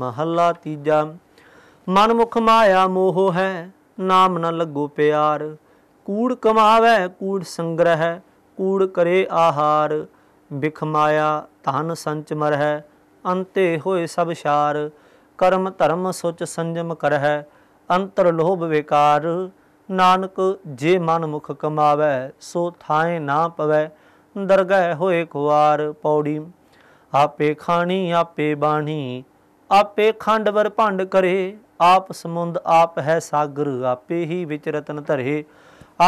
ਮਹੱਲਾ ਤੀਜਾ ਮਨ ਮੁਖ ਮਾਇਆ ਮੋਹ ਹੈ ਨਾਮ ਨ ਲੱਗੋ ਪਿਆਰ ਕੂੜ ਕਮਾਵੇ ਕੂੜ ਸੰਗ੍ਰਹਿ ਕੂੜ ਕਰੇ ਆਹਾਰ ਬਿਖ ਮਾਇਆ ਧਨ ਸੰਚ ਮਰਹਿ ਅੰਤੇ ਹੋਏ ਸਭ ਸ਼ਾਰ ਕਰਮ ਧਰਮ ਸੁਚ ਸੰਜਮ ਕਰਹਿ ਅੰਤਰ ਲੋਭ ਵਿਕਾਰ ਨਾਨਕ ਜੇ ਮਨ ਮੁਖ ਕਮਾਵੇ ਸੋ ਥਾਏ ਨਾ ਪਵੇ ਦਰਗਹਿ ਹੋਏ ਖੁਆਰ ਪੌੜੀ ਆਪੇ ਖਾਣੀ ਆਪੇ ਬਾਣੀ ਆਪੇ ਖੰਡ ਵਰ ਭੰਡ ਕਰੇ ਆਪ ਸਮੁੰਦ ਆਪ ਹੈ ਸਾਗਰ ਆਪੇ ਹੀ ਵਿਚ ਰਤਨ ਧਰੇ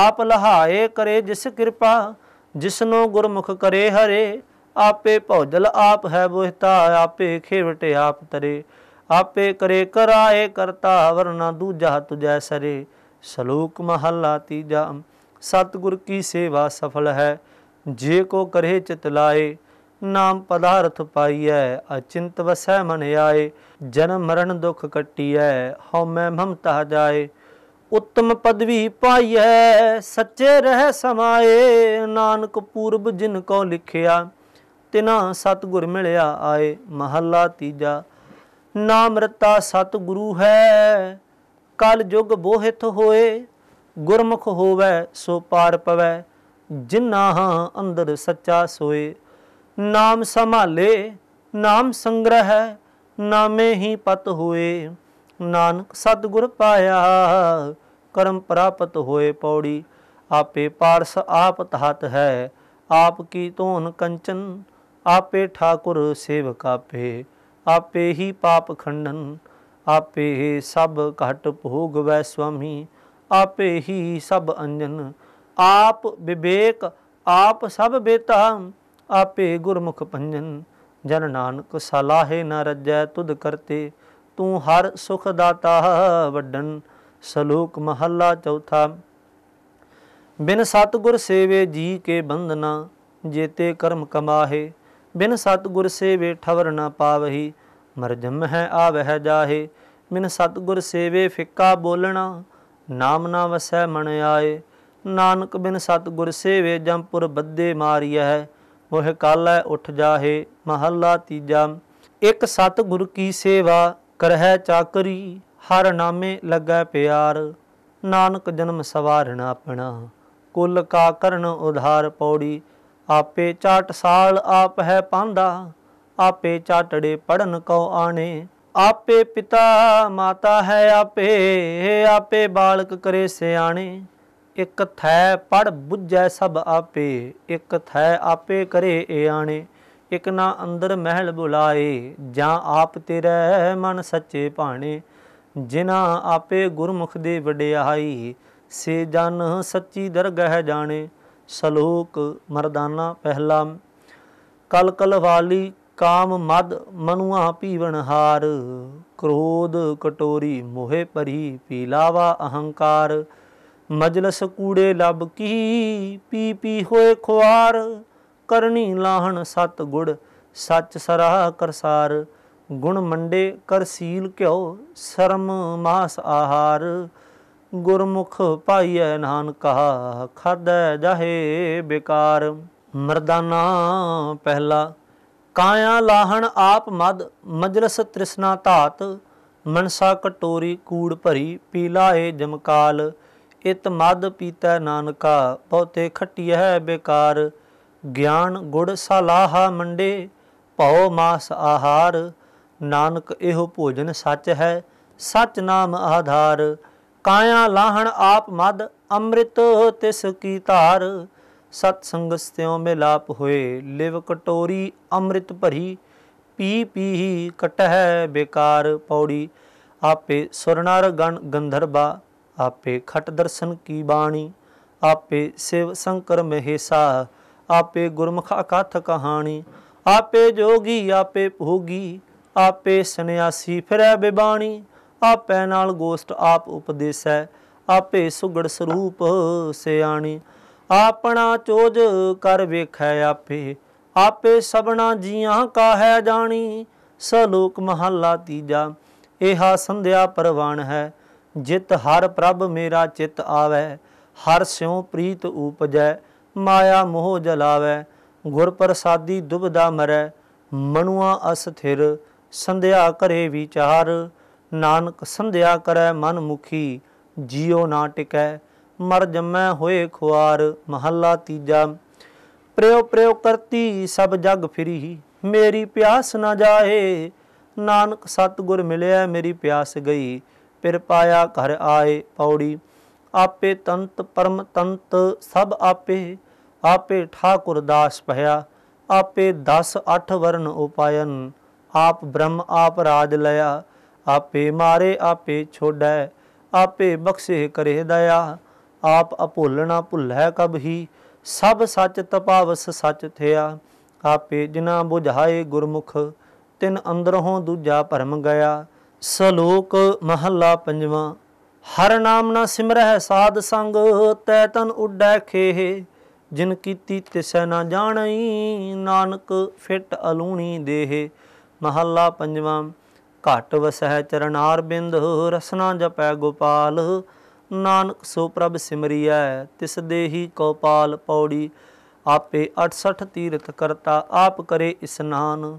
ਆਪ ਲਹਾਏ ਕਰੇ ਜਿਸ ਕਿਰਪਾ ਜਿਸਨੋ ਗੁਰਮੁਖ ਕਰੇ ਹਰੇ ਆਪੇ ਭੌਜਲ ਆਪ ਹੈ ਬੋਹਤਾ ਆਪੇ ਖੇਵਟ ਆਪ ਤਰੇ ਆਪੇ ਕਰੇ ਕਰਾਏ ਕਰਤਾ ਵਰਨਾ ਦੂਜਾ ਤੁਜੈ ਸਰੇ ਸ਼ਲੋਕ ਮਹਲਾ ਤੀਜਾ ਸਤਗੁਰ ਕੀ ਸੇਵਾ ਸਫਲ ਹੈ ਜੇ ਕੋ ਕਰੇ ਚਿਤ ਲਾਏ ਨਾਮ ਪਦਾਰਥ ਪਾਈਐ ਅਚਿੰਤ ਵਸੈ ਮਨ ਆਏ ਜਨਮ ਮਰਨ ਦੁਖ ਕਟਿਐ ਹਉ ਮੈਂ ਮਮਤਾ ਜਾਏ ਉੱਤਮ ਪਦਵੀ ਪਾਈਐ ਸੱਚੇ ਰਹਿ ਸਮਾਏ ਨਾਨਕ ਪੂਰਬ ਜਿਨ ਕੋ ਲਿਖਿਆ ਤਿਨਾ ਸਤਗੁਰ ਮਿਲਿਆ ਆਏ ਮਹੱਲਾ ਤੀਜਾ ਨਾਮ ਰਤਾ ਸਤਗੁਰੂ ਹੈ ਕਲ ਜੁਗ ਬੋਹਿਤ ਹੋਏ ਗੁਰਮੁਖ ਹੋਵੇ ਸੋ ਪਾਰ ਪਵੇ ਹਾਂ ਅੰਦਰ ਸੱਚਾ ਸੋਏ ਨਾਮ ਸੰਭਾਲੇ ਨਾਮ ਸੰਗ੍ਰਹਿ ਨਾਮੇ ਹੀ ਪਤ ਹੋਏ ਨਾਨਕ ਸਤਗੁਰ ਪਾਇਆ ਕਰਮ ਪ੍ਰਾਪਤ ਹੋਏ ਪੌੜੀ ਆਪੇ ਪਾਰਸ ਆਪ ਤਹਤ ਹੈ ਆਪ ਕੀ ਧੋਨ ਕੰਚਨ ਆਪੇ ਠਾਕੁਰ ਸੇਵਕ ਆਪੇ ਆਪੇ ਹੀ ਪਾਪ ਖੰਡਨ ਆਪੇ ਸਭ ਘਟ ਭੋਗ ਵੈ ਸੁਆਮੀ ਆਪੇ ਹੀ ਸਭ ਅੰਜਨ ਆਪ ਵਿਵੇਕ ਆਪ ਸਭ ਬੇਤਾ ਆਪੇ ਗੁਰਮੁਖ ਪੰਜਨ ਜਨ ਨਾਨਕ ਸਲਾਹੇ ਨ ਰਜੈ ਤੁਧ ਕਰਤੇ ਤੂੰ ਹਰ ਸੁਖ ਦਾਤਾ ਵੱਡਨ ਸਲੋਕ ਮਹੱਲਾ ਚੌਥਾ ਬਿਨ ਸਤਗੁਰ ਸੇਵੇ ਜੀ ਕੇ ਬੰਦਨਾ ਜੇਤੇ ਕਰਮ ਕਮਾਹੇ ਬਿਨ ਸਤਗੁਰ ਸੇਵੇ ਠਵਰ ਨਾ ਪਾਵਹੀ ਮਰਜਮ ਹੈ ਆਵਹਿ ਜਾਹੇ ਬਿਨ ਸਤਗੁਰ ਸੇਵੇ ਫਿੱਕਾ ਬੋਲਣਾ ਨਾਮ ਨਾ ਵਸੈ ਮਨ ਆਏ ਨਾਨਕ ਬਿਨ ਸਤਗੁਰ ਸੇਵੇ ਜੰਪੁਰ ਬੱਦੇ ਮਾਰੀਐ ਮੋਹਿ ਕਾਲੈ ਉਠ ਜਾਹੇ ਮਹੱਲਾ ਤੀਜਾ ਇੱਕ ਸਤ ਗੁਰ ਕੀ ਸੇਵਾ ਕਰਹਿ ਚਾਕਰੀ ਹਰ ਨਾਮੇ ਲੱਗੈ ਪਿਆਰ ਨਾਨਕ ਜਨਮ ਸਵਾਰਣ ਆਪਣਾ ਕੁਲ ਕਾ ਕਰਨ ਉਧਾਰ ਪੌੜੀ ਆਪੇ ਚਾਟ ਸਾਲ ਆਪ ਹੈ ਪਾਂਦਾ ਆਪੇ ਚਾਟੜੇ ਪੜਨ ਕੋ ਆਣੇ ਆਪੇ ਪਿਤਾ ਮਾਤਾ ਹੈ ਆਪੇ ਆਪੇ ਬਾਲਕ ਕਰੇ ਸਿਆਣੇ ਇਕ ਥੈ ਪੜ ਬੁੱਝੈ ਸਭ ਆਪੇ ਇਕ ਥੈ ਆਪੇ ਕਰੇ ਏ ਆਣੇ ਇਕ ਨਾ ਅੰਦਰ ਮਹਿਲ ਬੁਲਾਏ ਜਾਂ ਆਪ ਤੇਰੇ ਮਨ ਸੱਚੇ ਭਾਣੇ ਜਿਨਾ ਆਪੇ ਗੁਰਮੁਖ ਦੇ ਵਡਿਆਈ ਸੇ ਜਨ ਸੱਚੀ ਦਰਗਹਿ ਜਾਣੇ ਸ਼ਲੋਕ ਮਰਦਾਨਾ ਪਹਿਲਾ ਕਲ ਕਲ ਵਾਲੀ ਕਾਮ ਮਦ ਮਨੁਆ ਪੀਵਣ ਹਾਰ ਕ੍ਰੋਧ ਕਟੋਰੀ ਮੋਹੇ ਭਰੀ ਪੀਲਾਵਾ ਅਹੰਕਾਰ ਮਜਲਸ ਕੂੜੇ ਲਬ ਕੀ ਪੀ ਪੀ ਹੋਏ ਖੁਆਰ ਕਰਨੀ ਲਾਹਣ ਸਤ ਗੁੜ ਸੱਚ ਸਰਾ ਕਰਸਾਰ ਗੁਣ ਮੰਡੇ ਕਰ ਸੀਲ ਕਿਉ ਸ਼ਰਮ ਮਾਸ ਆਹਾਰ ਗੁਰਮੁਖ ਪਾਈਐ ਨਾਨਕਾ ਖਾਦੈ ਜਾਹੇ ਬਿਕਾਰ ਮਰਦਾਨਾ ਪਹਿਲਾ ਕਾਇਆ ਲਾਹਣ ਆਪ ਮਦ ਮਜਲਸ ਤ੍ਰਿਸ਼ਨਾ ਧਾਤ ਮਨਸਾ ਕਟੋਰੀ ਕੂੜ ਭਰੀ ਪੀਲਾਏ ਜਮਕਾਲ ਇਤ ਮਦ ਪੀਤਾ ਨਾਨਕਾ ਬਹੁਤੇ ਖੱਟੀ ਹੈ ਬੇਕਾਰ ਗਿਆਨ ਗੁੜ ਸਲਾਹਾ ਮੰਡੇ ਭਉ ਮਾਸ ਆਹਾਰ ਨਾਨਕ ਇਹੋ ਭੋਜਨ ਸੱਚ ਹੈ ਸਚ ਨਾਮ ਆਧਾਰ ਕਾਇਆ ਲਾਹਣ ਆਪ ਮਦ ਅੰਮ੍ਰਿਤ ਤਿਸ ਕੀ ਧਾਰ ਸਤ ਸੰਗ ਸਤਿਉ ਮਿਲਾਪ ਹੋਏ ਲਿਵ ਕਟੋਰੀ ਅੰਮ੍ਰਿਤ ਭਰੀ ਪੀ ਪੀ ਹੀ ਕਟਹਿ ਬੇਕਾਰ ਪੌੜੀ ਆਪੇ ਸੁਰਨਰ ਗਣ ਗੰਧਰਬਾ ਆਪੇ ਖਟ ਦਰਸ਼ਨ ਕੀ ਬਾਣੀ ਆਪੇ ਸਿਵ ਸੰਕਰ ਮਹੇਸਾ ਆਪੇ ਗੁਰਮੁਖ ਅਕਥ ਕਹਾਣੀ ਆਪੇ ਜੋਗੀ ਆਪੇ ਭੋਗੀ ਆਪੇ ਸੰਿਆਸੀ ਫਿਰੈ ਬਿਬਾਣੀ ਆਪੇ ਨਾਲ ਗੋਸ਼ਟ ਆਪ ਉਪਦੇਸੈ ਆਪੇ ਸੁਗੜ ਸਰੂਪ ਸਿਆਣੀ ਆਪਣਾ ਚੋਜ ਕਰ ਵੇਖੈ ਆਪੇ ਆਪੇ ਸਬਣਾ ਜੀਆਂ ਕਾ ਹੈ ਜਾਣੀ ਸਲੋਕ ਮਹੱਲਾ ਤੀਜਾ ਇਹਾ ਸੰਧਿਆ ਪਰਵਾਨ ਹੈ ਜਿਤ ਹਰ ਪ੍ਰਭ ਮੇਰਾ ਚਿਤ ਆਵੇ ਹਰ ਸਿਉ ਪ੍ਰੀਤ ਉਪਜੈ ਮਾਇਆ ਮੋਹ ਜਲਾਵੇ ਗੁਰ ਪ੍ਰਸਾਦੀ ਦੁਬਦਾ ਮਰੈ ਮਨੁਆ ਅਸਥਿਰ ਸੰਧਿਆ ਕਰੇ ਵਿਚਾਰ ਨਾਨਕ ਸੰਧਿਆ ਕਰੈ ਮਨ ਮੁਖੀ ਜੀਉ ਨਾ ਟਿਕੈ ਮਰ ਜਮੈ ਹੋਏ ਖੁਆਰ ਮਹੱਲਾ ਤੀਜਾ ਪ੍ਰਯੋ ਪ੍ਰਯੋ ਕਰਤੀ ਸਭ ਜਗ ਫਿਰੀ ਮੇਰੀ ਪਿਆਸ ਨਾ ਜਾਏ ਨਾਨਕ ਸਤਗੁਰ ਮਿਲਿਆ ਮੇਰੀ ਪਿਆਸ ਗਈ ਪਿਰ ਪਾਇਆ ਘਰ ਆਏ ਪੌੜੀ ਆਪੇ ਤੰਤ ਪਰਮ ਤੰਤ ਸਭ ਆਪੇ ਆਪੇ ਠਾਕੁਰ ਦਾਸ ਭਇਆ ਆਪੇ 10 8 ਵਰਨ ਉਪਾਇਨ ਆਪ ਬ੍ਰਹਮ ਆਪ ਰਾਜ ਲਿਆ ਆਪੇ ਮਾਰੇ ਆਪੇ ਛੋੜੈ ਆਪੇ ਬਖਸ਼ੇ ਕਰੇ ਦਇਆ ਆਪ ਅਭੁੱਲਣਾ ਭੁੱਲੈ ਹੀ ਸਭ ਸੱਚ ਤਪਾਵਸ ਸੱਚ ਥਿਆ ਆਪੇ ਜਿਨਾ ਬੁਝਾਏ ਗੁਰਮੁਖ ਤਿਨ ਅੰਦਰੋਂ ਦੂਜਾ ਭਰਮ ਗਿਆ ਸ਼ਲੋਕ ਮਹੱਲਾ ਪੰਜਵਾਂ ਹਰ ਨਾਮ ਨਾ ਸਿਮਰਹਿ ਸਾਧ ਸੰਗ ਤੈ ਤਨ ਉੱਡੈ ਖੇਹ ਜਿਨ ਕੀਤੀ ਤਿਸੈ ਨਾ ਜਾਣਈ ਨਾਨਕ ਫਿਟ ਅਲੂਣੀ ਦੇਹ ਮਹੱਲਾ ਪੰਜਵਾਂ ਘਟ ਵਸਹਿ ਚਰਨਾਰ ਬਿੰਦ ਰਸਨਾ ਜਪੈ ਗੋਪਾਲ ਨਾਨਕ ਸੋ ਪ੍ਰਭ ਸਿਮਰੀਐ ਤਿਸ ਦੇਹੀ ਕੋਪਾਲ ਪੌੜੀ ਆਪੇ 68 ਤੀਰਥ ਕਰਤਾ ਆਪ ਕਰੇ ਇਸਨਾਨ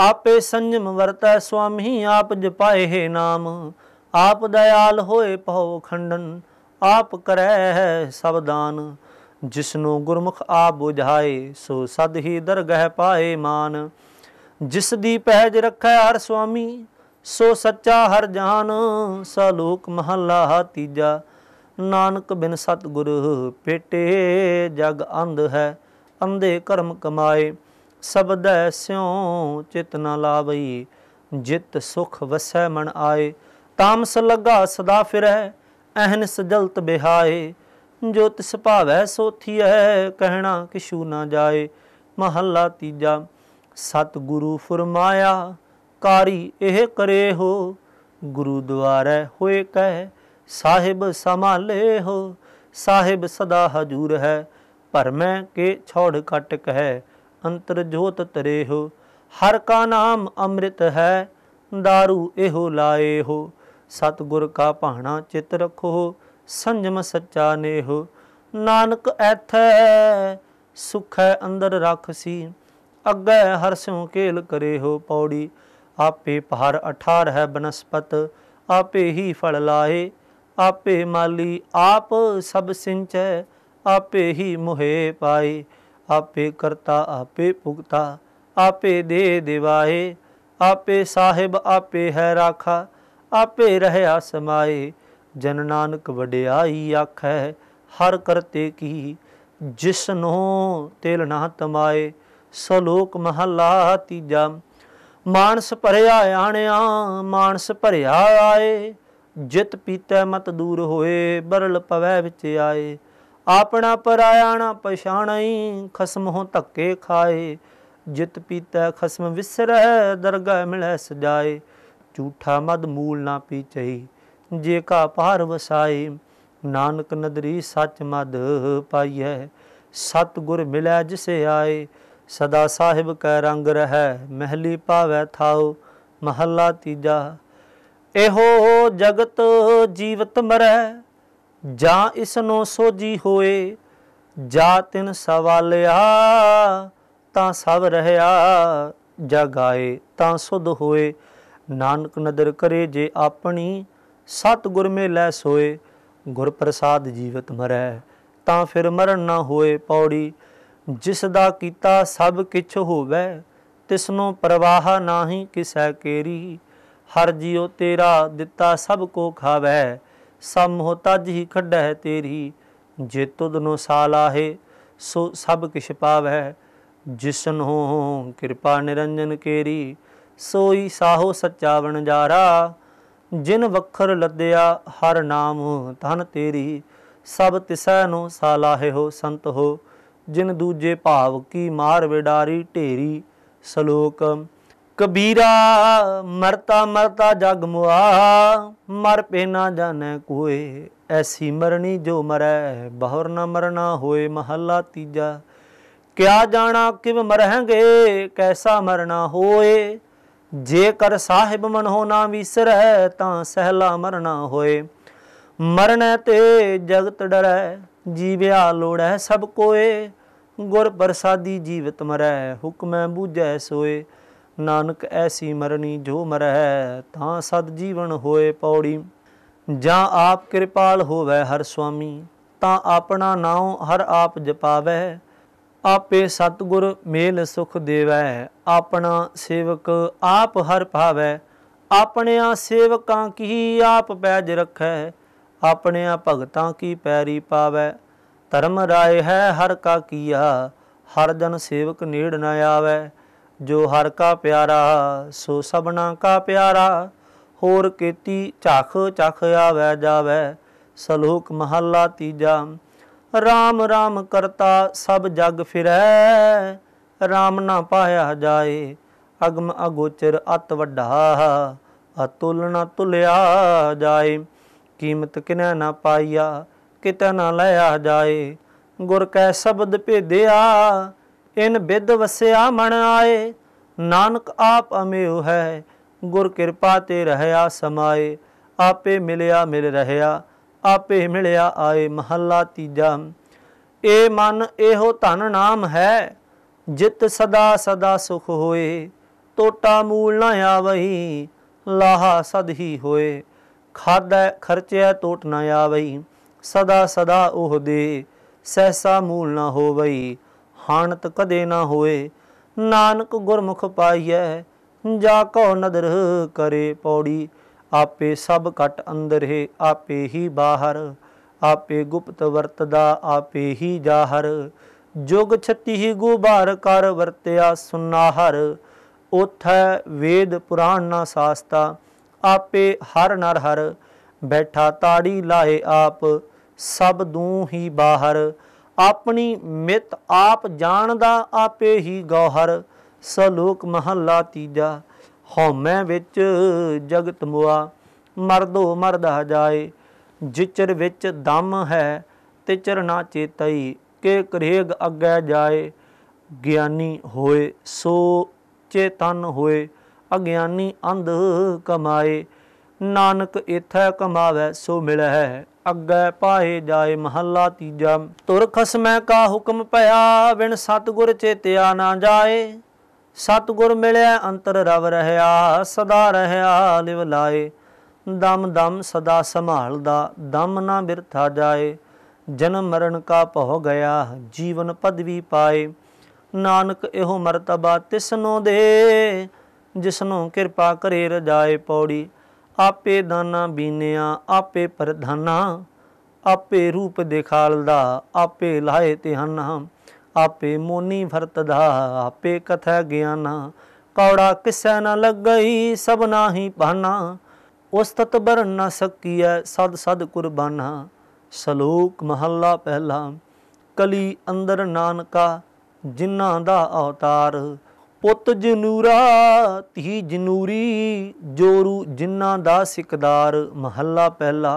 ਆਪੇ ਸੰਜਮ ਵਰਤੈ ਸੁਆਮੀ ਆਪ ਜਪਾਏ ਨਾਮ ਆਪ ਦਇਆਲ ਹੋਏ ਭਉ ਖੰਡਨ ਆਪ ਕਰੈ ਹੈ ਸਭ ਦਾਨ ਜਿਸਨੂੰ ਗੁਰਮੁਖ ਆਪ ਬੁਝਾਏ ਸੋ ਸਦ ਹੀ ਦਰਗਹਿ ਪਾਏ ਮਾਨ ਜਿਸ ਦੀ ਪਹਿਜ ਰੱਖੈ ਹਰ ਸੁਆਮੀ ਸੋ ਸੱਚਾ ਹਰ ਜਹਾਨ ਸਲੋਕ ਮਹਲਾ ਤੀਜਾ ਨਾਨਕ ਬਿਨ ਸਤਗੁਰ ਪੇਟੇ ਜਗ ਅੰਧ ਹੈ ਅੰਧੇ ਕਰਮ ਕਮਾਏ ਸਬਦ ਸਿਉ ਚਿਤ ਨ ਲਾਵਈ ਜਿਤ ਸੁਖ ਵਸੈ ਮਨ ਆਏ ਤਾਮਸ ਲਗਾ ਸਦਾ ਫਿਰੈ ਅਹਨ ਸਜਲਤ ਬਿਹਾਏ ਜੋ ਤਿਸ ਭਾਵੈ ਸੋਥੀਐ ਕਹਿਣਾ ਕਿਛੂ ਨਾ ਜਾਏ ਮਹੱਲਾ ਤੀਜਾ ਸਤ ਗੁਰੂ ਫਰਮਾਇਆ ਕਾਰੀ ਇਹ ਕਰੇ ਹੋ ਗੁਰੂ ਦੁਆਰੈ ਹੋਏ ਕਹਿ ਸਾਹਿਬ ਸਮਾਲੇ ਹੋ ਸਾਹਿਬ ਸਦਾ ਹਜੂਰ ਹੈ ਪਰ ਮੈਂ ਕੇ ਛੋੜ ਕਟ ਕਹਿ ਅੰਤਰ ਜੋਤ ਤਰੇ ਹੋ ਹਰ ਕਾ ਨਾਮ ਅੰਮ੍ਰਿਤ ਹੈ दारू ਇਹੋ ਲਾਏ ਹੋ ਸਤਗੁਰ ਕਾ ਭਾਣਾ ਚਿਤ ਰਖੋ ਸੰਜਮ ਸੱਚਾ ਨੇਹੋ ਨਾਨਕ ਐਥੈ ਸੁਖੈ ਅੰਦਰ ਰਖਸੀ ਅੱਗੇ ਹਰ ਸਿਉ ਕੇਲ ਕਰੇ ਹੋ ਪੌੜੀ ਆਪੇ ਪਹਾਰ ਅਠਾਰ ਹੈ ਬਨਸਪਤ ਆਪੇ ਹੀ ਫਲ ਲਾਏ ਆਪੇ ਮਾਲੀ ਆਪ ਸਭ ਸਿੰਚੈ ਆਪੇ ਹੀ ਮੁਹੇ ਪਾਈ ਆਪੇ ਕਰਤਾ ਆਪੇ ਭੁਗਤਾ ਆਪੇ ਦੇ ਦਿਵਾਏ ਆਪੇ ਸਾਹਿਬ ਆਪੇ ਹੈ ਰਾਖਾ ਆਪੇ ਰਹਾ ਸਮਾਏ ਜਨ ਨਾਨਕ ਵਡਿਆਈ ਆਖੈ ਹਰ ਕਰਤੇ ਕੀ ਜਿਸ ਨੂੰ ਤੇਲ ਨਾ ਤਮਾਏ ਸਲੋਕ ਮਹਲਾ ਤੀਜਾ ਮਾਨਸ ਭਰਿਆ ਆਣਿਆ ਮਾਨਸ ਭਰਿਆ ਆਏ ਜਿਤ ਪੀਤੈ ਮਤ ਦੂਰ ਹੋਏ ਬਰਲ ਪਵੈ ਵਿੱਚ ਆਏ ਆਪਣਾ ਪਰਾਇਣਾ ਪਛਾਣਈ ਖਸਮੋਂ ਧੱਕੇ ਖਾਏ ਜਿਤ ਪੀਤਾ ਖਸਮ ਵਿਸਰੈ ਦਰਗਾ ਮਿਲੈ ਸਜਾਏ ਝੂਠਾ ਮਦ ਮੂਲ ਨਾ ਪੀਚਈ ਜੇ ਕਾ ਪਾਰ ਵਸਾਏ ਨਾਨਕ ਨਦਰੀ ਸੱਚ ਮਦ ਪਾਈਐ ਸਤ ਗੁਰ ਮਿਲੈ ਜਿਸੇ ਆਏ ਸਦਾ ਸਾਹਿਬ ਕੈ ਰੰਗ ਰਹੈ ਮਹਿਲੀ ਪਾਵੈ ਥਾਉ ਮਹੱਲਾ ਤੀਜਾ ਇਹੋ ਜਗਤ ਜੀਵਤ ਮਰੈ ਜਾਂ ਇਸ ਨੂੰ ਸੋਜੀ ਹੋਏ ਜਾ ਤਿਨ ਸਵਾਲਿਆ ਤਾਂ ਸਭ ਰਹਾ ਜਗਾਏ ਤਾਂ ਸੁਧ ਹੋਏ ਨਾਨਕ ਨਦਰ ਕਰੇ ਜੇ ਆਪਣੀ ਸਤ ਗੁਰ ਮੇ ਲੈ ਸੋਏ ਗੁਰ ਪ੍ਰਸਾਦ ਜੀਵਤ ਮਰੈ ਤਾਂ ਫਿਰ ਮਰਨ ਨਾ ਹੋਏ ਪੌੜੀ ਜਿਸ ਦਾ ਕੀਤਾ ਸਭ ਕਿਛ ਹੋਵੇ ਤਿਸਨੋਂ ਪ੍ਰਵਾਹ ਨਾਹੀ ਕਿਸੈ ਕੇਰੀ ਹਰ ਜਿਉ ਤੇਰਾ ਦਿੱਤਾ ਸਭ ਕੋ ਖਾਵੇ ਸਮੋਹ ਤਜ ਹੀ ਹੈ ਤੇਰੀ ਜੇ ਨੂੰ ਨੋ ਆਹੇ ਸੋ ਸਭ ਕਿਛ ਪਾਵੈ ਜਿਸਨੋ ਕਿਰਪਾ ਨਿਰੰਜਨ ਕੇਰੀ ਸੋਈ ਸਾਹੋ ਸੱਚਾ ਵਣਜਾਰਾ ਜਿਨ ਵਖਰ ਲੱਦਿਆ ਹਰ ਨਾਮ ਧਨ ਤੇਰੀ ਸਭ ਤਿਸੈ ਨੂੰ ਸਾਲਾਹੇ ਹੋ ਸੰਤ ਹੋ ਜਿਨ ਦੂਜੇ ਭਾਵ ਕੀ ਮਾਰ ਵਿਡਾਰੀ ਢੇਰੀ ਸ਼ਲੋਕ ਕਬੀਰਾ ਮਰਤਾ ਮਰਤਾ ਜਗ ਮੁਆ ਮਰ ਪੇ ਨਾ ਜਾਣੈ ਕੋਏ ਐਸੀ ਮਰਨੀ ਜੋ ਮਰੈ ਬਹੁਰ ਨਾ ਮਰਨਾ ਹੋਏ ਮਹੱਲਾ ਤੀਜਾ ਕਿਆ ਜਾਣਾ ਕਿਵ ਮਰਹਾਂਗੇ ਕੈਸਾ ਮਰਨਾ ਹੋਏ ਜੇਕਰ ਸਾਹਿਬ ਮਨ ਹੋ ਨਾ ਵਿਸਰੈ ਤਾਂ ਸਹਿਲਾ ਮਰਨਾ ਹੋਏ ਮਰਨੈ ਤੇ ਜਗਤ ਡਰੈ ਜੀਵਿਆ ਲੋੜੈ ਸਭ ਕੋਏ ਗੁਰ ਪ੍ਰਸਾਦੀ ਜੀਵਤ ਮਰੈ ਹੁਕਮੈ ਬੂਝੈ ਸੋਏ ਨਾਨਕ ਐਸੀ ਮਰਨੀ ਜੋ ਮਰੈ ਤਾਂ ਸਦ ਜੀਵਨ ਹੋਏ ਪੌੜੀ ਜਾਂ ਆਪ ਕਿਰਪਾਲ ਹੋਵੇ ਹਰ ਸੁਆਮੀ ਤਾਂ ਆਪਣਾ ਨਾਮ ਹਰ ਆਪ ਜਪਾਵੇ ਆਪੇ ਸਤਗੁਰ ਮੇਲ ਸੁਖ ਦੇਵੇ ਆਪਣਾ ਸੇਵਕ ਆਪ ਹਰ ਭਾਵੇ ਆਪਣਿਆ ਸੇਵਕਾਂ ਕੀ ਆਪ ਪੈਜ ਰਖੈ ਆਪਣਿਆ ਭਗਤਾਂ ਕੀ ਪੈਰੀ ਪਾਵੇ ਧਰਮ ਰਾਏ ਹੈ ਹਰ ਕਾ ਕੀਆ ਹਰ ਜਨ ਸੇਵਕ ਨੇੜ ਨਾ ਆਵੇ ਜੋ ਹਰ ਕਾ ਪਿਆਰਾ ਸੋ ਸਭਨਾ ਕਾ ਪਿਆਰਾ ਹੋਰ ਕੀਤੀ ਝਖ ਝਖ ਆਵੈ ਜਾਵੈ ਸਲੋਕ ਮਹੱਲਾ ਤੀਜਾ RAM RAM ਕਰਤਾ ਸਭ ਜਗ ਫਿਰੈ RAM ਨਾ ਪਾਇਆ ਜਾਏ ਅਗਮ ਅਗੋਚਰ ਅਤ ਵੱਡਾ ਅਤੁਲਨਾ ਤੁਲਿਆ ਜਾਏ ਕੀਮਤ ਕਿਨੈ ਨਾ ਪਾਈਆ ਕਿਤੈ ਨਾ ਲਿਆ ਜਾਏ ਗੁਰ ਕੈ ਸ਼ਬਦ ਭੇਦਿਆ ਇਨ ਵਿਦ ਵਸਿਆ ਮਨ ਆਏ ਨਾਨਕ ਆਪ ਅਮੇਉ ਹੈ ਗੁਰ ਕਿਰਪਾ ਤੇ ਰਹਿਆ ਸਮਾਏ ਆਪੇ ਮਿਲਿਆ ਮਿਲ ਰਹਿਆ ਆਪੇ ਮਿਲਿਆ ਆਏ ਮਹੱਲਾ ਤੀਜਾ ਏ ਮਨ ਇਹੋ ਧਨ ਨਾਮ ਹੈ ਜਿਤ ਸਦਾ ਸਦਾ ਸੁਖ ਹੋਏ ਟੋਟਾ ਮੂਲ ਨਾ ਆਵਈ ਲਾਹਾ ਸਦ ਹੀ ਹੋਏ ਖਾਦਾ ਖਰਚਿਆ ਟੋਟ ਨਾ ਆਵਈ ਸਦਾ ਸਦਾ ਉਹ ਦੇ ਸਹਸਾ ਮੂਲ ਨਾ ਹੋਵਈ ਹਾਨਤ ਕਦੇ ਨਾ ਹੋਏ ਨਾਨਕ ਗੁਰਮੁਖ ਪਾਈਐ ਜਾ ਕੋ ਨਦਰ ਕਰੇ ਪੌੜੀ ਆਪੇ ਸਭ ਘਟ ਅੰਦਰ ਹੈ ਆਪੇ ਹੀ ਬਾਹਰ ਆਪੇ ਗੁਪਤ ਵਰਤਦਾ ਆਪੇ ਹੀ ਜਾਹਰ ਜੁਗ ਛਤੀ ਹੀ ਗੁਬਾਰ ਕਰ ਵਰਤਿਆ ਸੁਨਾਹਰ ਉਥੈ ਵੇਦ ਪੁਰਾਣ ਨਾ ਸਾਸਤਾ ਆਪੇ ਹਰ ਨਰ ਹਰ ਬੈਠਾ ਤਾੜੀ ਲਾਏ ਆਪ ਸਭ ਦੂ ਹੀ ਬਾਹਰ ਆਪਣੀ ਮਿਤ ਆਪ ਜਾਣਦਾ ਆਪੇ ਹੀ ਗੌਹਰ ਸਲੋਕ ਮਹੱਲਾ ਤੀਜਾ ਹਉਮੈ ਵਿੱਚ ਜਗਤ ਮੁਆ ਮਰਦੋ ਮਰਦਾ ਜਾਏ ਜਿਚਰ ਵਿੱਚ ਦਮ ਹੈ ਤੇ ਚਰਨਾ ਚੇਤਈ ਕੇ ਕਰੇਗ ਅੱਗੇ ਜਾਏ ਗਿਆਨੀ ਹੋਏ ਸੋ ਚੇਤਨ ਹੋਏ ਅਗਿਆਨੀ ਅੰਧ ਕਮਾਏ ਨਾਨਕ ਇਥੈ ਕਮਾਵੇ ਸੋ ਮਿਲੈ ਅੱਗੇ ਪਾਏ ਜਾਏ ਮਹੱਲਾ ਤੀਜਾ ਤੁਰ ਖਸਮੈ ਕਾ ਹੁਕਮ ਭਇਆ ਬਿਨ ਸਤਗੁਰ ਚੇਤਿਆ ਨਾ ਜਾਏ ਸਤਗੁਰ ਮਿਲਿਆ ਅੰਤਰ ਰਵ ਰਹਾ ਸਦਾ ਰਹਾ ਲਿਵ ਲਾਏ ਦਮ ਦਮ ਸਦਾ ਸੰਭਾਲਦਾ ਦਮ ਨਾ ਬਿਰਥਾ ਜਾਏ ਜਨਮ ਮਰਨ ਕਾ ਭਉ ਗਿਆ ਜੀਵਨ ਪਦਵੀ ਪਾਏ ਨਾਨਕ ਇਹੋ ਮਰਤਬਾ ਤਿਸਨੋ ਦੇ ਜਿਸਨੂੰ ਕਿਰਪਾ ਕਰੇ ਰਜਾਏ ਪੌੜੀ ਆਪੇ ਦਾਨਾ ਬੀਨਿਆ ਆਪੇ ਪ੍ਰਧਾਨਾ ਆਪੇ ਰੂਪ ਦਿਖਾਲਦਾ ਆਪੇ ਲਾਏ ਧਿਆਨਾ ਆਪੇ ਮੋਨੀ ਵਰਤਦਾ ਆਪੇ ਕਥਾ ਗਿਆਨਾ ਕੌੜਾ ਕਿਸੈ ਨਾ ਲੱਗਈ ਸਭ ਨਾਹੀ ਭਾਨਾ ਉਸ ਤਤ ਬਰ ਨ ਸਕੀਐ ਸਦ ਸਦ ਕੁਰਬਾਨਾ ਸ਼ਲੋਕ ਮਹੱਲਾ ਪਹਿਲਾ ਕਲੀ ਅੰਦਰ ਨਾਨਕਾ ਜਿਨ੍ਹਾਂ ਦਾ ਅਵਤਾਰ ਪੁੱਤ ਜਨੂਰਾ ਧੀ ਜਨੂਰੀ ਜੋਰੂ ਜਿਨ੍ਹਾਂ ਦਾ ਸਿਕਦਾਰ ਮਹੱਲਾ ਪਹਿਲਾ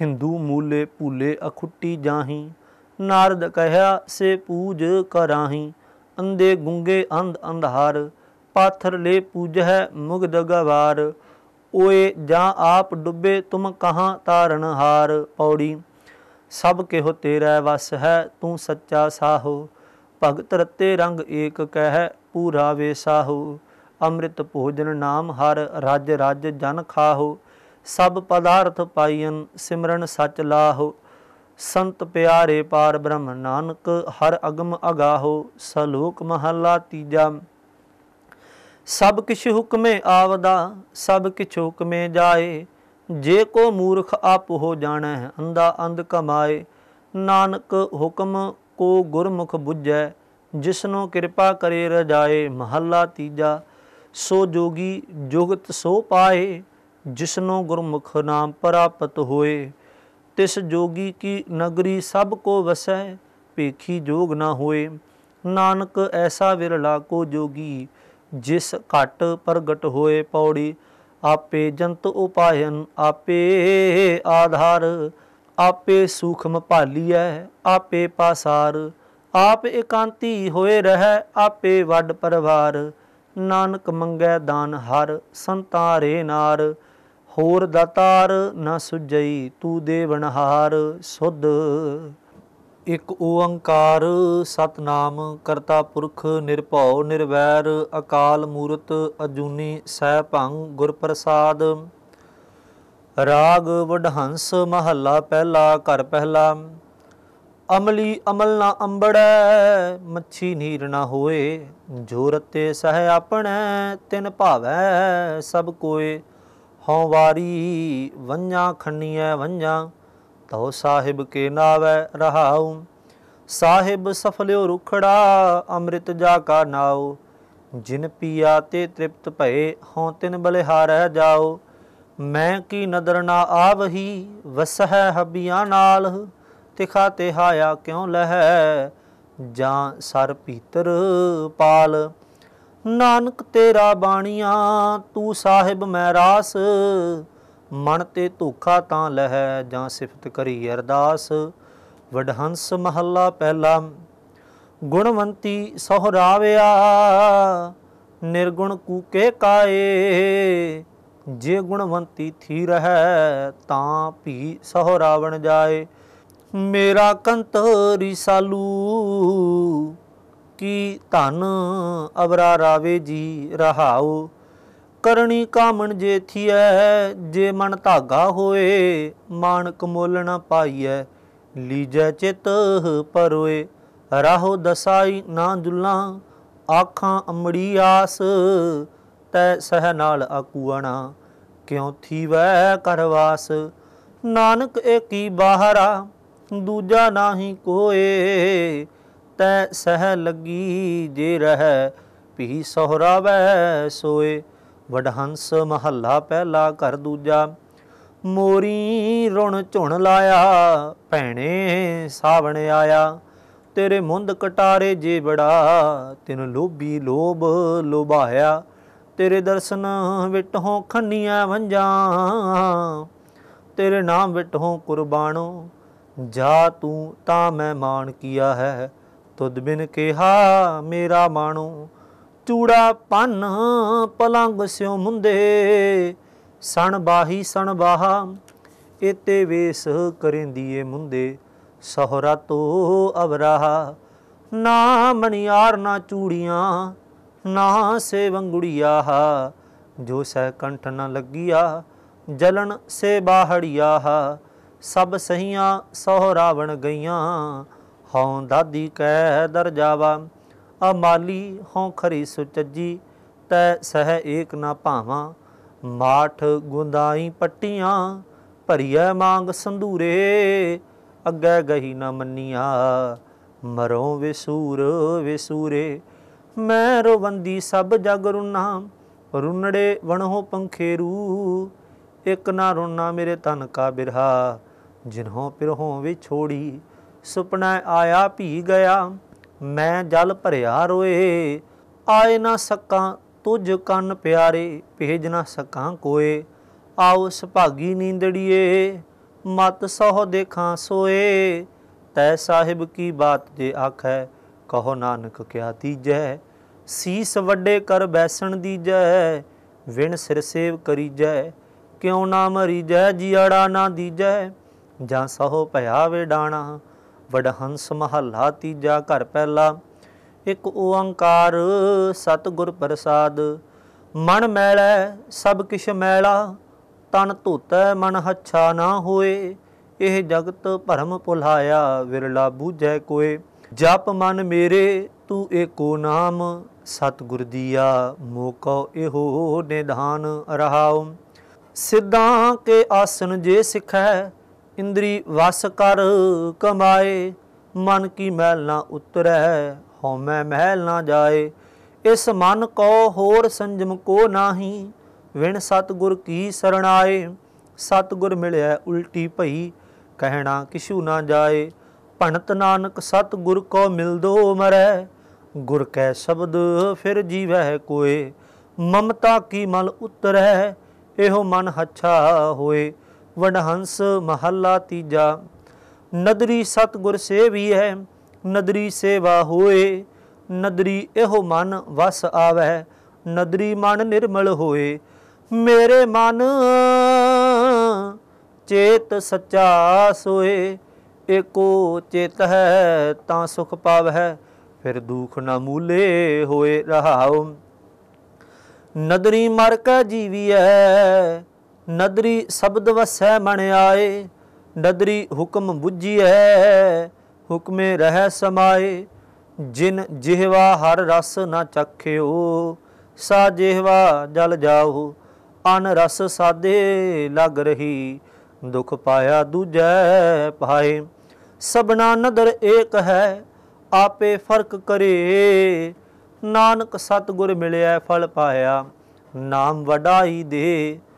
ਹਿੰਦੂ ਮੂਲੇ ਭੂਲੇ ਅਖੁੱਟੀ ਜਾਹੀ ਨਾਰਦ ਕਹਿਆ ਸੇ ਪੂਜ ਕਰਾਹੀ ਅੰਦੇ ਗੁੰਗੇ ਅੰਧ ਅੰਧਾਰ ਪਾਥਰ ਲੈ ਹੈ ਮੁਗਦ ਗਵਾਰ ਓਏ ਜਾਂ ਆਪ ਡੁੱਬੇ ਤੁਮ ਕਹਾਂ ਤਾਰਨ ਹਾਰ ਪੌੜੀ ਸਭ ਕਿਹੋ ਤੇਰਾ ਵਸ ਹੈ ਤੂੰ ਸੱਚਾ ਸਾਹੋ ਭਗਤ ਰਤੇ ਰੰਗ ਏਕ ਕਹਿ ਪੂਰਾ ਵੇਸਾਹੂ ਅੰਮ੍ਰਿਤ ਭੋਜਨ ਨਾਮ ਹਰ ਰਜ ਰਜ ਜਨ ਖਾਹੋ ਸਭ ਪਦਾਰਥ ਪਾਈਨ ਸਿਮਰਨ ਸਚ ਲਾਹੋ ਸੰਤ ਪਿਆਰੇ ਪਾਰ ਬ੍ਰਹਮ ਨਾਨਕ ਹਰ ਅਗਮ ਅਗਾਹੋ ਸਲੋਕ ਮਹਲਾ ਤੀਜਾ ਸਭ ਕਿਛ ਹੁਕਮੇ ਆਵਦਾ ਸਭ ਕਿਛ ਹੁਕਮੇ ਜਾਏ ਜੇ ਕੋ ਮੂਰਖ ਆਪ ਹੋ ਜਾਣਾ ਅੰਦਾ ਅੰਧ ਕਮਾਏ ਨਾਨਕ ਹੁਕਮ ਕੋ ਗੁਰਮੁਖ ਬੁੱਝੈ ਜਿਸਨੂੰ ਕਿਰਪਾ ਕਰੇ ਰਜਾਏ ਮਹੱਲਾ ਤੀਜਾ ਸੋ ਜੋਗੀ ਜੁਗਤ ਸੋ ਪਾਏ ਜਿਸਨੂੰ ਗੁਰਮੁਖ ਨਾਮ ਪ੍ਰਾਪਤ ਹੋਏ ਤਿਸ ਜੋਗੀ ਕੀ ਨਗਰੀ ਸਭ ਕੋ ਵਸੈ ਪੇਖੀ ਜੋਗ ਨਾ ਹੋਏ ਨਾਨਕ ਐਸਾ ਵਿਰਲਾ ਕੋ ਜੋਗੀ ਜਿਸ ਘਟ ਪ੍ਰਗਟ ਹੋਏ ਪੌੜੀ ਆਪੇ ਜੰਤ ਉਪਾਇਨ ਆਪੇ ਆਧਾਰ ਆਪੇ ਸੂਖਮ ਭਾਲੀਐ ਆਪੇ ਪਾਸਾਰ ਆਪ ਇਕਾਂਤੀ ਹੋਏ ਰਹਿ ਆਪੇ ਵੱਡ ਪਰਵਾਰ ਨਾਨਕ ਮੰਗੈ ਦਾਨ ਹਰ ਸੰਤਾਰੇ ਨਾਰ ਹੋਰ ਦਾਤਾਰ ਨਾ ਸੁਜਈ ਤੂ ਦੇਵਨਹਾਰ ਸੁਧ ਇਕ ਓੰਕਾਰ ਸਤਨਾਮ ਕਰਤਾ ਪੁਰਖ ਨਿਰਭਉ ਨਿਰਵੈਰ ਅਕਾਲ ਮੂਰਤ ਅਜੂਨੀ ਸਹਿ ਭੰਗ ਗੁਰ ਪ੍ਰਸਾਦ ਰਾਗ ਵਡਹੰਸ ਮਹੱਲਾ ਪਹਿਲਾ ਘਰ ਪਹਿਲਾ ਅਮਲੀ ਅਮਲ ਨਾ ਅੰਬੜੈ ਮੱਛੀ ਨੀਰ ਨਾ ਹੋਏ ਜੋ ਰਤੇ ਆਪਣੈ ਤਿਨ ਭਾਵੈ ਸਭ ਕੋਏ ਹਉ ਵਾਰੀ ਵੰਝਾ ਖੰਨੀਐ ਵੰਝਾ ਤਉ ਸਾਹਿਬ ਕੇ ਨਾਵੈ ਰਹਾਉ ਸਾਹਿਬ ਸਫਲਿਓ ਰੁਖੜਾ ਅੰਮ੍ਰਿਤ ਜਾ ਕਾ ਨਾਉ ਜਿਨ ਪੀਆ ਤੇ ਤ੍ਰਿਪਤ ਭਏ ਹਉ ਤਿਨ ਬਲਿਹਾਰੈ ਜਾਉ ਮੈਂ ਕੀ ਨਦਰ ਨਾ ਆਵਹੀ ਵਸਹਿ ਹਬੀਆਂ ਨਾਲ ਤਿਖਾ ਤੇ ਹਾਇਆ ਕਿਉ ਲਹੈ ਜਾਂ ਸਰ ਪੀਤਰ ਪਾਲ ਨਾਨਕ ਤੇਰਾ ਬਾਣੀਆਂ ਤੂੰ ਸਾਹਿਬ ਮੈਂ ਰਾਸ ਮਨ ਤੇ ਧੋਖਾ ਤਾਂ ਲਹੈ ਜਾਂ ਸਿਫਤ ਕਰੀ ਅਰਦਾਸ ਵਡਹੰਸ ਮਹੱਲਾ ਪਹਿਲਾ ਗੁਣਵੰਤੀ ਸਹਰਾਵਿਆ ਨਿਰਗੁਣ ਕੂਕੇ ਕਾਏ ਜੇ ਗੁਣਵੰਤੀ ਥੀ ਰਹੈ ਤਾਂ ਭੀ ਸਹਰਾਵਣ ਜਾਏ ਮੇਰਾ ਕੰਤ ਰਿਸਾਲੂ ਕੀ ਧਨ ਅਵਰਾ ਰਾਵੇ ਜੀ ਰਹਾਉ ਕਰਣੀ ਕਾਮਣ ਜੇ ਥੀਐ ਜੇ ਮਨ ਧਾਗਾ ਹੋਏ ਮਾਨਕ ਮੁੱਲ ਨਾ ਪਾਈਐ ਲੀਜੈ ਚਿਤ ਪਰੋਏ ਰਾਹੋ ਦਸਾਈ ਨਾ ਦੁਲਾ ਆਖਾਂ ਅਮੜੀ ਆਸ ਤੈ ਸਹ ਨਾਲ ਆਕੂਣਾ ਕਿਉ ਥੀਵੈ ਕਰਵਾਸ ਨਾਨਕ ਏਕੀ ਬਾਹਰਾ ਦੂਜਾ ਨਹੀਂ ਕੋਏ ਤੈ ਸਹਿ ਲੱਗੀ ਜੇ ਰਹਿ ਪੀ ਸੋਹਰਾ ਵੈ ਸੋਏ ਵਡਹੰਸ ਮਹੱਲਾ ਪਹਿਲਾ ਘਰ ਦੂਜਾ ਮੋਰੀ ਰੁਣ ਝੁਣ ਲਾਇਆ ਭੈਣੇ ਸਾਵਣ ਆਇਆ ਤੇਰੇ ਮੁੰਦ ਕਟਾਰੇ ਜੇ ਬੜਾ ਤਿਨ ਲੋਭੀ ਲੋਭ ਲੁਭਾਇਆ ਤੇਰੇ ਦਰਸ਼ਨ ਵਿਟਹੋਂ ਖੰਨੀਆਂ ਵੰਜਾਂ ਤੇਰੇ ਨਾਮ ਵਿਟਹੋਂ ਕੁਰਬਾਨੋ ਜਾ ਤੂੰ ਤਾਂ ਮੈਂ ਮਾਣ ਕੀਆ ਹੈ ਤੁਧ ਬਿਨ ਕਿਹਾ ਮੇਰਾ ਮਾਣੋ ਚੂੜਾ ਪੰਨ ਪਲੰਗ ਸਿਉ ਮੁੰਦੇ ਸਣ ਬਾਹੀ ਸਣ ਬਾਹਾ ਇਤੇ ਵੇਸ ਏ ਮੁੰਦੇ ਸਹਰਾ ਤੋ ਅਵਰਾ ਨਾ ਮਣਿਆਰ ਨਾ ਚੂੜੀਆਂ ਨਾ ਸੇ ਸੇਵੰਗੁੜੀਆ ਜੋ ਸਹਿ ਕੰਠ ਨ ਲੱਗੀਆ ਜਲਨ ਸੇ ਬਾਹੜੀਆ ਸਭ ਸਹੀਆਂ ਸੋ ਰਾਵਣ ਗਈਆਂ ਹਉ ਦਾਦੀ ਕੈ ਦਰ ਜਾਵਾ ਅਮਾਲੀ ਹਉ ਖਰੀ ਸੁਚੱਜੀ ਤੈ ਸਹ ਏਕ ਨਾ ਭਾਵਾਂ ਮਾਠ ਗੁੰਦਾਈ ਪੱਟੀਆਂ ਭਰੀਐ ਮੰਗ ਸੰਧੂਰੇ ਅੱਗੇ ਗਹੀ ਨਾ ਮੰਨੀਆਂ ਮਰੋ ਵਿਸੂਰ ਵਿਸੂਰੇ ਮੈਂ ਰਵੰਦੀ ਸਭ ਜਗ ਰੁਨਾ ਰੁਨੜੇ ਵਣੋ ਰੂ ਇੱਕ ਨਾ ਰੁਨਾ ਮੇਰੇ ਤਨ ਕਾ ਬਿਰਹਾ ਜਿਨਹੋਂ ਪਿਰਹੋਂ ਵਿਛੋੜੀ ਸੁਪਨਾ ਆਇਆ ਭੀ ਗਿਆ ਮੈਂ ਜਲ ਭਰਿਆ ਰੋਏ ਆਏ ਨਾ ਸਕਾਂ ਤੁਝ ਕੰਨ ਪਿਆਰੇ ਭੇਜ ਨਾ ਸਕਾਂ ਕੋਏ ਆਓ ਸੁਭਾਗੀ ਨੀਂਦੜੀਏ ਮਤ ਸੋਹ ਦੇਖਾਂ ਸੋਏ ਤੈ ਸਾਹਿਬ ਕੀ ਬਾਤ ਜੇ ਆਖੈ ਕਹੋ ਨਾਨਕ ਕਿਆ ਤੀਜੈ ਸੀਸ ਵੱਡੇ ਕਰ ਬੈਸਣ ਦੀਜੈ ਵਿਣ ਸਿਰ ਸੇਵ ਕਰੀਜੈ ਕਿਉ ਨਾ ਮਰੀਜੈ ਜੀੜਾ ਨਾ ਦੀਜੈ ਜਾਂ ਸਹੁ ਭਇਆ ਵਿਡਾਣਾ ਵਡਹੰਸ ਮਹੱਲਾ ਤੀਜਾ ਘਰ ਪਹਿਲਾ ਇੱਕ ਓੰਕਾਰ ਸਤਿਗੁਰ ਪ੍ਰਸਾਦ ਮਨ ਮੈਲੈ ਸਭ ਕਿਛ ਮੈਲਾ ਤਨ ਧੋਤੈ ਮਨ ਹੱਛਾ ਨਾ ਹੋਏ ਇਹ ਜਗਤ ਭਰਮ ਭੁਲਾਇਆ ਵਿਰਲਾ ਬੂਝੈ ਕੋਏ ਜਪ ਮਨ ਮੇਰੇ ਤੂੰ ਏਕੋ ਨਾਮ ਸਤਗੁਰ ਦੀਆ ਮੋਕੋ ਇਹੋ ਨਿਧਾਨ ਰਹਾਉ ਸਿਧਾਂ ਕੇ ਆਸਨ ਜੇ ਸਿਖੈ ਇੰਦਰੀ ਵਸ ਕਰ ਕਮਾਏ ਮਨ ਕੀ ਮਹਿਲ ਨਾ ਉਤਰੈ ਹਉਮੈ ਮਹਿਲ ਨਾ ਜਾਏ ਇਸ ਮਨ ਕੋ ਹੋਰ ਸੰਜਮ ਕੋ ਨਾਹੀ ਵਿਣ ਸਤਗੁਰ ਕੀ ਸਰਣਾਏ ਸਤਗੁਰ ਮਿਲਿਆ ਉਲਟੀ ਭਈ ਕਹਿਣਾ ਕਿਛੂ ਨਾ ਜਾਏ ਭਣਤ ਨਾਨਕ ਸਤਗੁਰ ਕੋ ਮਿਲਦੋ ਮਰੈ ਗੁਰ ਕੈ ਸ਼ਬਦ ਫਿਰ ਜੀਵਹਿ ਕੋਏ ਮਮਤਾ ਕੀ ਮਲ ਉਤਰੈ ਇਹੋ ਮਨ ਹੱਛਾ ਹੋਏ ਵਡਹੰਸ ਮਹੱਲਾ ਤੀਜਾ ਨਦਰੀ ਸਤਗੁਰ ਸੇਵੀ ਹੈ ਨਦਰੀ ਸੇਵਾ ਹੋਏ ਨਦਰੀ ਇਹੋ ਮਨ ਵਸ ਆਵੇ ਨਦਰੀ ਮਨ ਨਿਰਮਲ ਹੋਏ ਮੇਰੇ ਮਨ ਚੇਤ ਸਚਾ ਸੋਏ ਏਕੋ ਚੇਤ ਹੈ ਤਾਂ ਸੁਖ ਪਾਵੈ ਫਿਰ ਦੁਖ ਨਾ ਮੂਲੇ ਹੋਏ ਰਹਾਉ ਨਦਰੀ ਮਰ ਕਾ ਜੀਵੀਐ ਨਦਰੀ ਸ਼ਬਦ ਵਸੈ ਮਣ ਆਏ ਨਦਰੀ ਹੁਕਮ ਬੁੱਝੀਐ ਹੁਕਮੇ ਰਹਿ ਸਮਾਏ ਜਿਨ ਜਿਹਵਾ ਹਰ ਰਸ ਨਾ ਚਖਿਓ ਸਾ ਜਿਹਵਾ ਜਲ ਜਾਉ ਅਨ ਰਸ ਸਾਦੇ ਲਗ ਰਹੀ ਦੁਖ ਪਾਇਆ ਦੂਜੈ ਪਾਏ ਸਬਨਾ ਨਦਰ ਏਕ ਹੈ ਆਪੇ ਫਰਕ ਕਰੇ ਨਾਨਕ ਸਤਗੁਰ ਮਿਲਿਆ ਫਲ ਪਾਇਆ ਨਾਮ ਵਡਾਈ ਦੇ